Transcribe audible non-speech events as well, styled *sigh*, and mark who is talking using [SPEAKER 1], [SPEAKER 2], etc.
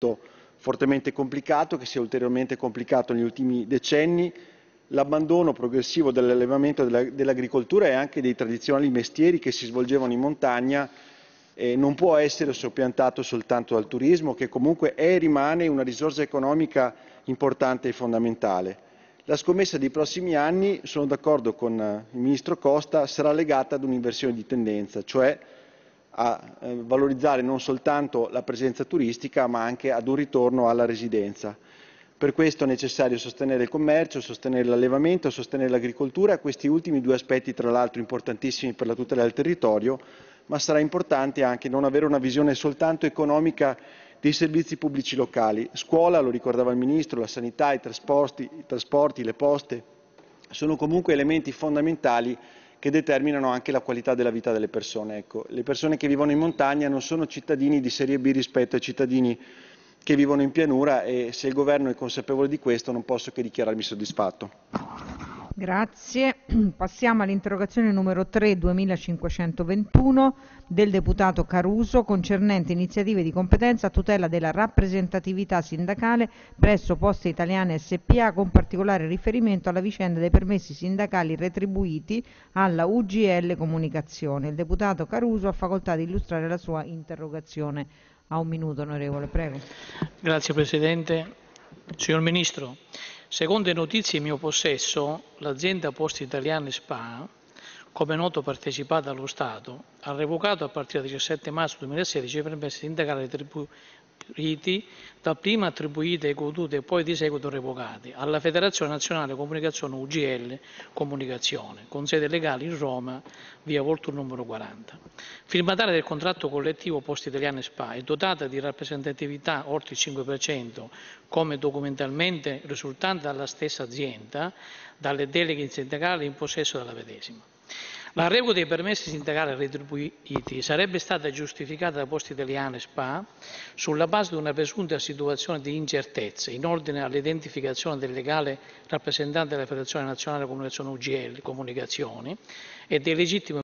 [SPEAKER 1] momento fortemente complicato, che si è ulteriormente complicato negli ultimi decenni, l'abbandono progressivo dell'allevamento dell'agricoltura e anche dei tradizionali mestieri che si svolgevano in montagna eh, non può essere soppiantato soltanto dal turismo, che comunque è e rimane una risorsa economica importante e fondamentale. La scommessa dei prossimi anni, sono d'accordo con eh, il Ministro Costa, sarà legata ad un'inversione di tendenza, cioè a eh, valorizzare non soltanto la presenza turistica ma anche ad un ritorno alla residenza. Per questo è necessario sostenere il commercio, sostenere l'allevamento, sostenere l'agricoltura, questi ultimi due aspetti tra l'altro importantissimi per la tutela del territorio, ma sarà importante anche non avere una visione soltanto economica dei servizi pubblici locali. Scuola, lo ricordava il Ministro, la sanità, i trasporti, i trasporti le poste, sono comunque elementi fondamentali che determinano anche la qualità della vita delle persone. Ecco, le persone che vivono in montagna non sono cittadini di serie B rispetto ai cittadini che vivono in pianura e se il governo è consapevole di questo non posso che dichiararmi soddisfatto.
[SPEAKER 2] Grazie. *clears throat* Passiamo all'interrogazione numero 3 2521 del deputato Caruso concernente iniziative di competenza a tutela della rappresentatività sindacale presso Poste Italiane SPA con particolare riferimento alla vicenda dei permessi sindacali retribuiti alla UGL Comunicazione. Il deputato Caruso ha facoltà di illustrare la sua interrogazione. A un minuto, onorevole, prego.
[SPEAKER 3] Grazie Presidente. Signor Ministro, Secondo le notizie in mio possesso, l'azienda Post Italiane SPA, come noto partecipata allo Stato, ha revocato a partire dal 17 marzo 2016 i permessi tribù riti, dapprima attribuite e godute e poi di seguito revocati, alla Federazione Nazionale Comunicazione UGL Comunicazione, con sede legale in Roma, via Voltur numero 40. Firmataria del contratto collettivo Post Italiana SPA e dotata di rappresentatività oltre il 5%, come documentalmente risultante dalla stessa azienda, dalle deleghe sindacali in possesso della medesima. La revoca dei permessi sindacali retribuiti sarebbe stata giustificata da Poste Italiane SpA sulla base di una presunta situazione di incertezza in ordine all'identificazione del legale rappresentante della Federazione Nazionale Comunicazione UGL Comunicazioni e del legittimo